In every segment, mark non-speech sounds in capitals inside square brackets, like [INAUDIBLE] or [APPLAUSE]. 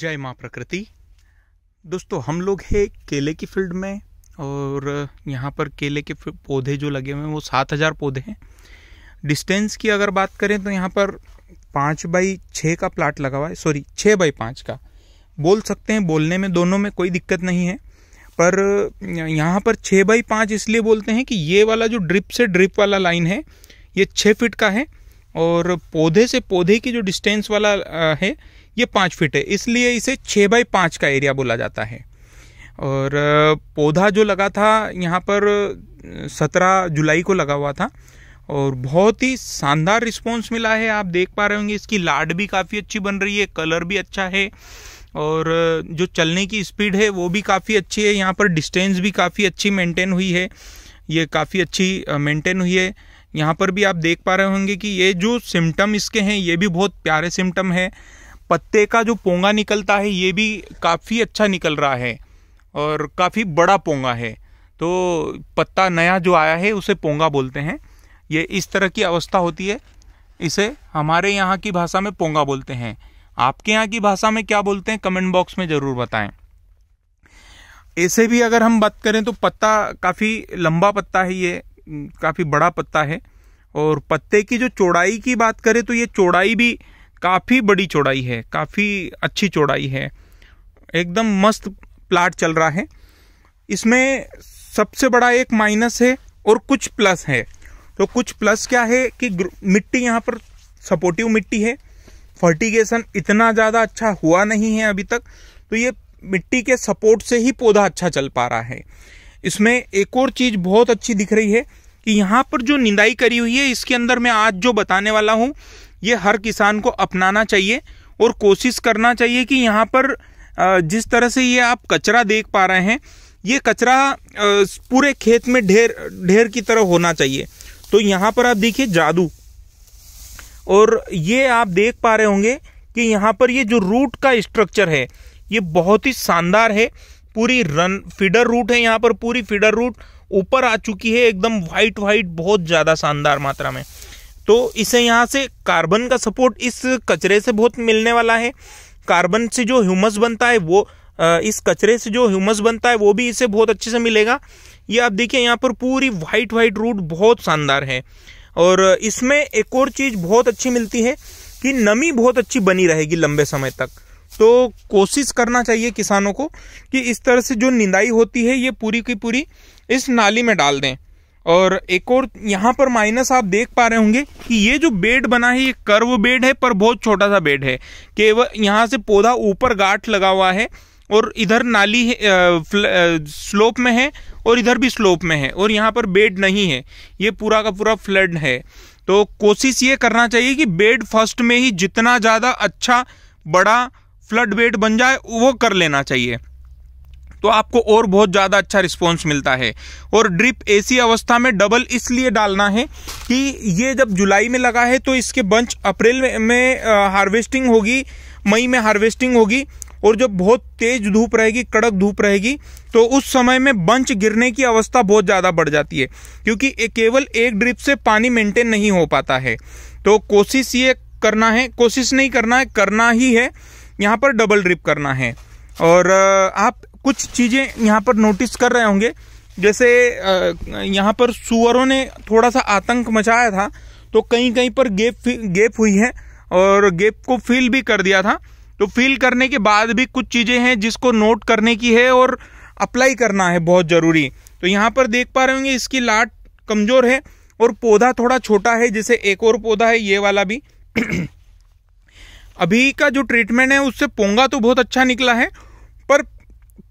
जय माँ प्रकृति दोस्तों हम लोग हैं केले की फील्ड में और यहाँ पर केले के पौधे जो लगे हुए हैं वो सात हज़ार पौधे हैं डिस्टेंस की अगर बात करें तो यहाँ पर पाँच बाई छः का प्लाट लगा हुआ है सॉरी छः बाई पाँच का बोल सकते हैं बोलने में दोनों में कोई दिक्कत नहीं है पर यहाँ पर छः बाई पाँच इसलिए बोलते हैं कि ये वाला जो ड्रिप से ड्रिप वाला लाइन है ये छः फिट का है और पौधे से पौधे की जो डिस्टेंस वाला है ये पाँच फीट है इसलिए इसे छः बाई पाँच का एरिया बोला जाता है और पौधा जो लगा था यहाँ पर सत्रह जुलाई को लगा हुआ था और बहुत ही शानदार रिस्पॉन्स मिला है आप देख पा रहे होंगे इसकी लाड भी काफ़ी अच्छी बन रही है कलर भी अच्छा है और जो चलने की स्पीड है वो भी काफ़ी अच्छी है यहाँ पर डिस्टेंस भी काफ़ी अच्छी मेंटेन हुई है ये काफ़ी अच्छी मेंटेन हुई है यहाँ पर भी आप देख पा रहे होंगे कि ये जो सिम्टम इसके हैं ये भी बहुत प्यारे सिम्टम है पत्ते का जो पोंगा निकलता है ये भी काफ़ी अच्छा निकल रहा है और काफ़ी बड़ा पोंगा है तो पत्ता नया जो आया है उसे पोंगा बोलते हैं ये इस तरह की अवस्था होती है इसे हमारे यहाँ की भाषा में पोंगा बोलते हैं आपके यहाँ की भाषा में क्या बोलते हैं कमेंट बॉक्स में ज़रूर बताएं ऐसे भी अगर हम बात करें तो पत्ता काफ़ी लंबा पत्ता है ये काफ़ी बड़ा पत्ता है और पत्ते की जो चौड़ाई की बात करें तो ये चौड़ाई भी काफ़ी बड़ी चौड़ाई है काफ़ी अच्छी चौड़ाई है एकदम मस्त प्लाट चल रहा है इसमें सबसे बड़ा एक माइनस है और कुछ प्लस है तो कुछ प्लस क्या है कि मिट्टी यहाँ पर सपोर्टिव मिट्टी है फर्टिगेशन इतना ज़्यादा अच्छा हुआ नहीं है अभी तक तो ये मिट्टी के सपोर्ट से ही पौधा अच्छा चल पा रहा है इसमें एक और चीज़ बहुत अच्छी दिख रही है कि यहाँ पर जो निंदाई करी हुई है इसके अंदर मैं आज जो बताने वाला हूँ ये हर किसान को अपनाना चाहिए और कोशिश करना चाहिए कि यहाँ पर जिस तरह से ये आप कचरा देख पा रहे हैं ये कचरा पूरे खेत में ढेर ढेर की तरह होना चाहिए तो यहाँ पर आप देखिए जादू और ये आप देख पा रहे होंगे कि यहाँ पर ये जो रूट का स्ट्रक्चर है ये बहुत ही शानदार है पूरी रन फीडर रूट है यहाँ पर पूरी फीडर रूट ऊपर आ चुकी है एकदम वाइट वाइट बहुत ज़्यादा शानदार मात्रा में तो इसे यहाँ से कार्बन का सपोर्ट इस कचरे से बहुत मिलने वाला है कार्बन से जो ह्यूमस बनता है वो इस कचरे से जो ह्यूमस बनता है वो भी इसे बहुत अच्छे से मिलेगा ये आप देखिए यहाँ पर पूरी वाइट वाइट रूट बहुत शानदार है और इसमें एक और चीज़ बहुत अच्छी मिलती है कि नमी बहुत अच्छी बनी रहेगी लंबे समय तक तो कोशिश करना चाहिए किसानों को कि इस तरह से जो निंदाई होती है ये पूरी की पूरी इस नाली में डाल दें और एक और यहाँ पर माइनस आप देख पा रहे होंगे कि ये जो बेड बना है ये कर्व बेड है पर बहुत छोटा सा बेड है केवल यहाँ से पौधा ऊपर गाठ लगा हुआ है और इधर नाली है आ, फ्ल, आ, स्लोप में है और इधर भी स्लोप में है और यहाँ पर बेड नहीं है ये पूरा का पूरा फ्लड है तो कोशिश ये करना चाहिए कि बेड फर्स्ट में ही जितना ज़्यादा अच्छा बड़ा फ्लड बेड बन जाए वो कर लेना चाहिए तो आपको और बहुत ज़्यादा अच्छा रिस्पॉन्स मिलता है और ड्रिप ऐसी अवस्था में डबल इसलिए डालना है कि ये जब जुलाई में लगा है तो इसके बंच अप्रैल में, में हार्वेस्टिंग होगी मई में हार्वेस्टिंग होगी और जब बहुत तेज धूप रहेगी कड़क धूप रहेगी तो उस समय में बंच गिरने की अवस्था बहुत ज़्यादा बढ़ जाती है क्योंकि केवल एक ड्रिप से पानी मेंटेन नहीं हो पाता है तो कोशिश ये करना है कोशिश नहीं करना है करना ही है यहाँ पर डबल ड्रिप करना है और आप कुछ चीज़ें यहाँ पर नोटिस कर रहे होंगे जैसे यहाँ पर सुअरों ने थोड़ा सा आतंक मचाया था तो कहीं कहीं पर गेप गेप हुई है और गेप को फील भी कर दिया था तो फील करने के बाद भी कुछ चीज़ें हैं जिसको नोट करने की है और अप्लाई करना है बहुत ज़रूरी तो यहाँ पर देख पा रहे होंगे इसकी लाट कमज़ोर है और पौधा थोड़ा छोटा है जैसे एक और पौधा है ये वाला भी [CLEARS THROAT] अभी का जो ट्रीटमेंट है उससे पोंगा तो बहुत अच्छा निकला है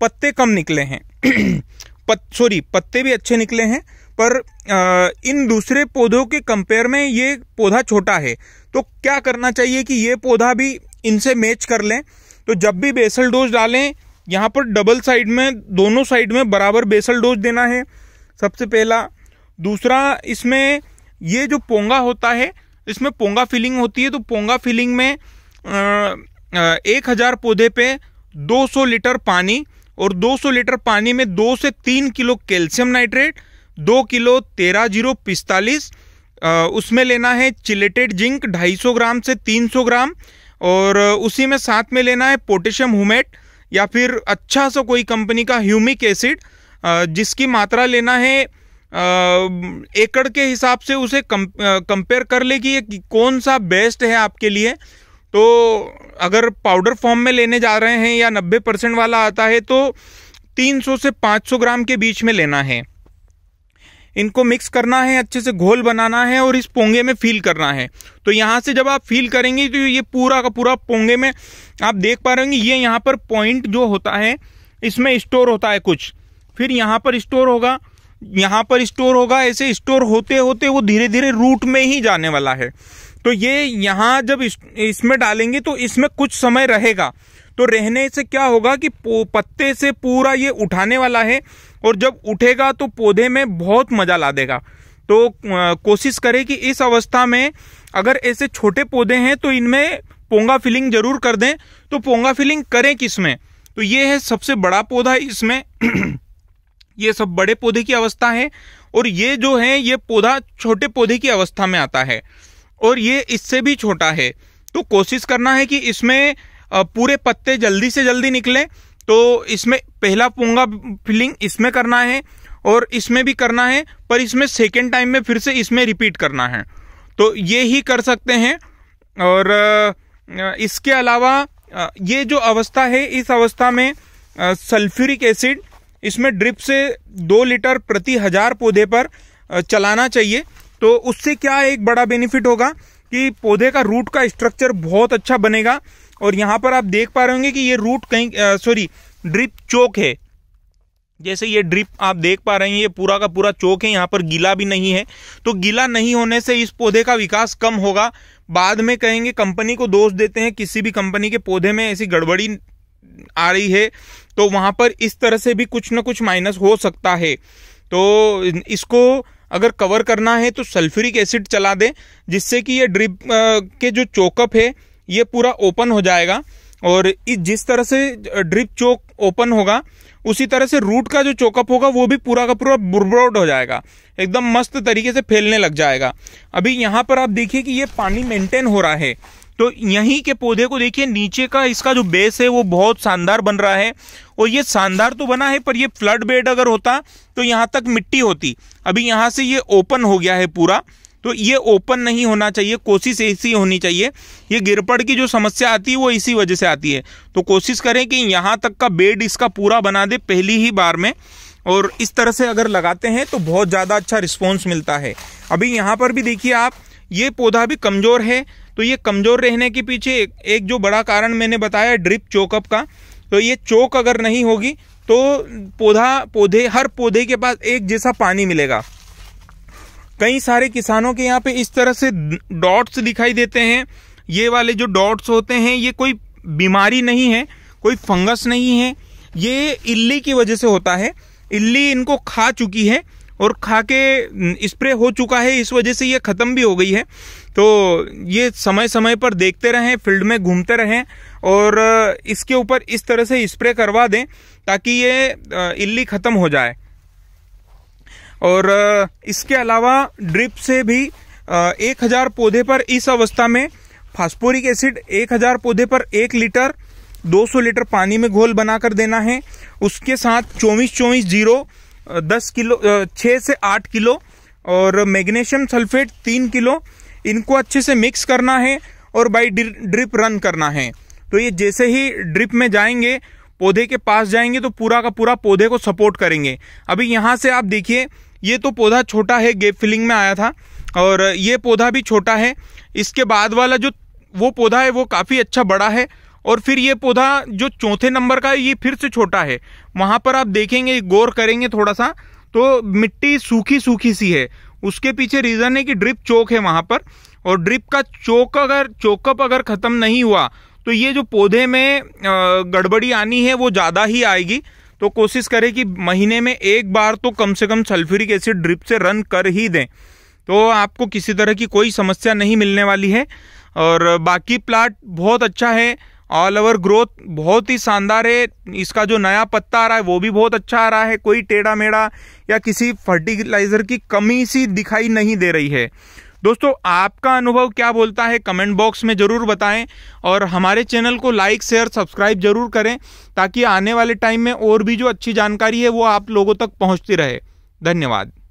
पत्ते कम निकले हैं [CLEARS THROAT] पत सॉरी पत्ते भी अच्छे निकले हैं पर आ, इन दूसरे पौधों के कंपेयर में ये पौधा छोटा है तो क्या करना चाहिए कि ये पौधा भी इनसे मैच कर लें तो जब भी बेसल डोज डालें यहाँ पर डबल साइड में दोनों साइड में बराबर बेसल डोज देना है सबसे पहला दूसरा इसमें ये जो पोंगा होता है इसमें पोंगा फिलिंग होती है तो पोंगा फिलिंग में आ, आ, एक हज़ार पौधे पे 200 लीटर पानी और 200 लीटर पानी में दो से तीन किलो कैल्शियम नाइट्रेट दो किलो तेरह जीरो पिस्तालीस उसमें लेना है चिलेटेड जिंक 250 ग्राम से 300 ग्राम और उसी में साथ में लेना है पोटेशियम हुमेट या फिर अच्छा सा कोई कंपनी का ह्यूमिक एसिड जिसकी मात्रा लेना है एकड़ के हिसाब से उसे कंपेयर कर ले कि ये कौन सा बेस्ट है आपके लिए तो अगर पाउडर फॉर्म में लेने जा रहे हैं या 90 परसेंट वाला आता है तो 300 से 500 ग्राम के बीच में लेना है इनको मिक्स करना है अच्छे से घोल बनाना है और इस पोंगे में फील करना है तो यहाँ से जब आप फील करेंगे तो ये पूरा का पूरा पोंगे में आप देख पा रहे होंगे ये यहाँ पर पॉइंट जो होता है इसमें स्टोर होता है कुछ फिर यहाँ पर स्टोर होगा यहाँ पर स्टोर होगा ऐसे स्टोर होते होते वो धीरे धीरे रूट में ही जाने वाला है तो ये यहाँ जब इस, इसमें डालेंगे तो इसमें कुछ समय रहेगा तो रहने से क्या होगा कि पत्ते से पूरा ये उठाने वाला है और जब उठेगा तो पौधे में बहुत मजा ला देगा तो कोशिश करें कि इस अवस्था में अगर ऐसे छोटे पौधे हैं तो इनमें पोंगा फिलिंग जरूर कर दें तो पोंगा फिलिंग करें किस में तो ये है सबसे बड़ा पौधा इसमें [CLEARS THROAT] ये सब बड़े पौधे की अवस्था है और ये जो है ये पौधा छोटे पौधे की अवस्था में आता है और ये इससे भी छोटा है तो कोशिश करना है कि इसमें पूरे पत्ते जल्दी से जल्दी निकलें तो इसमें पहला पोंगा फिलिंग इसमें करना है और इसमें भी करना है पर इसमें सेकेंड टाइम में फिर से इसमें रिपीट करना है तो ये ही कर सकते हैं और इसके अलावा ये जो अवस्था है इस अवस्था में सल्फ्यूरिक एसिड इसमें ड्रिप से दो लीटर प्रति हज़ार पौधे पर चलाना चाहिए तो उससे क्या एक बड़ा बेनिफिट होगा कि पौधे का रूट का स्ट्रक्चर बहुत अच्छा बनेगा और यहाँ पर आप देख पा रहे होंगे कि ये रूट कहीं सॉरी ड्रिप चौक है जैसे ये ड्रिप आप देख पा रहे हैं ये पूरा का पूरा चौक है यहाँ पर गीला भी नहीं है तो गीला नहीं होने से इस पौधे का विकास कम होगा बाद में कहेंगे कंपनी को दोष देते हैं किसी भी कंपनी के पौधे में ऐसी गड़बड़ी आ रही है तो वहाँ पर इस तरह से भी कुछ ना कुछ माइनस हो सकता है तो इसको अगर कवर करना है तो सल्फ्यूरिक एसिड चला दें जिससे कि ये ड्रिप के जो चोकअप है ये पूरा ओपन हो जाएगा और जिस तरह से ड्रिप चोक ओपन होगा उसी तरह से रूट का जो चोकअप होगा वो भी पूरा का पूरा बुरब्रोड हो जाएगा एकदम मस्त तरीके से फैलने लग जाएगा अभी यहाँ पर आप देखिए कि ये पानी मेंटेन हो रहा है तो यहीं के पौधे को देखिए नीचे का इसका जो बेस है वो बहुत शानदार बन रहा है और ये शानदार तो बना है पर ये फ्लड बेड अगर होता तो यहाँ तक मिट्टी होती अभी यहाँ से ये ओपन हो गया है पूरा तो ये ओपन नहीं होना चाहिए कोशिश ऐसी होनी चाहिए ये गिरपड़ की जो समस्या आती है वो इसी वजह से आती है तो कोशिश करें कि यहाँ तक का बेड इसका पूरा बना दे पहली ही बार में और इस तरह से अगर लगाते हैं तो बहुत ज़्यादा अच्छा रिस्पॉन्स मिलता है अभी यहाँ पर भी देखिए आप ये पौधा भी कमज़ोर है तो ये कमज़ोर रहने के पीछे एक, एक जो बड़ा कारण मैंने बताया ड्रिप चोकअप का तो ये चोक अगर नहीं होगी तो पौधा पौधे हर पौधे के पास एक जैसा पानी मिलेगा कई सारे किसानों के यहाँ पे इस तरह से डॉट्स दिखाई देते हैं ये वाले जो डॉट्स होते हैं ये कोई बीमारी नहीं है कोई फंगस नहीं है ये इल्ली की वजह से होता है इल्ली इनको खा चुकी है और खा के स्प्रे हो चुका है इस वजह से ये ख़त्म भी हो गई है तो ये समय समय पर देखते रहें फील्ड में घूमते रहें और इसके ऊपर इस तरह से स्प्रे करवा दें ताकि ये इल्ली ख़त्म हो जाए और इसके अलावा ड्रिप से भी एक हज़ार पौधे पर इस अवस्था में फास्फोरिक एसिड एक हज़ार पौधे पर एक लीटर 200 लीटर पानी में घोल बनाकर देना है उसके साथ चौबीस चौबीस जीरो दस किलो छः से आठ किलो और मैग्नीशियम सल्फेट तीन किलो इनको अच्छे से मिक्स करना है और बाई ड्रिप रन करना है तो ये जैसे ही ड्रिप में जाएंगे पौधे के पास जाएंगे तो पूरा का पूरा पौधे को सपोर्ट करेंगे अभी यहाँ से आप देखिए ये तो पौधा छोटा है गेप फिलिंग में आया था और ये पौधा भी छोटा है इसके बाद वाला जो वो पौधा है वो काफ़ी अच्छा बड़ा है और फिर ये पौधा जो चौथे नंबर का है ये फिर से छोटा है वहाँ पर आप देखेंगे गौर करेंगे थोड़ा सा तो मिट्टी सूखी सूखी सी है उसके पीछे रीज़न है कि ड्रिप चौक है वहाँ पर और ड्रिप का चौक अगर चौकअप अगर ख़त्म नहीं हुआ तो ये जो पौधे में गड़बड़ी आनी है वो ज़्यादा ही आएगी तो कोशिश करें कि महीने में एक बार तो कम से कम सल्फ्यूरिक एसिड ड्रिप से रन कर ही दें तो आपको किसी तरह की कोई समस्या नहीं मिलने वाली है और बाकी प्लाट बहुत अच्छा है ऑल ओवर ग्रोथ बहुत ही शानदार है इसका जो नया पत्ता आ रहा है वो भी बहुत अच्छा आ रहा है कोई टेढ़ा मेढ़ा या किसी फर्टिलाइजर की कमी सी दिखाई नहीं दे रही है दोस्तों आपका अनुभव क्या बोलता है कमेंट बॉक्स में ज़रूर बताएं और हमारे चैनल को लाइक शेयर सब्सक्राइब जरूर करें ताकि आने वाले टाइम में और भी जो अच्छी जानकारी है वो आप लोगों तक पहुँचती रहे धन्यवाद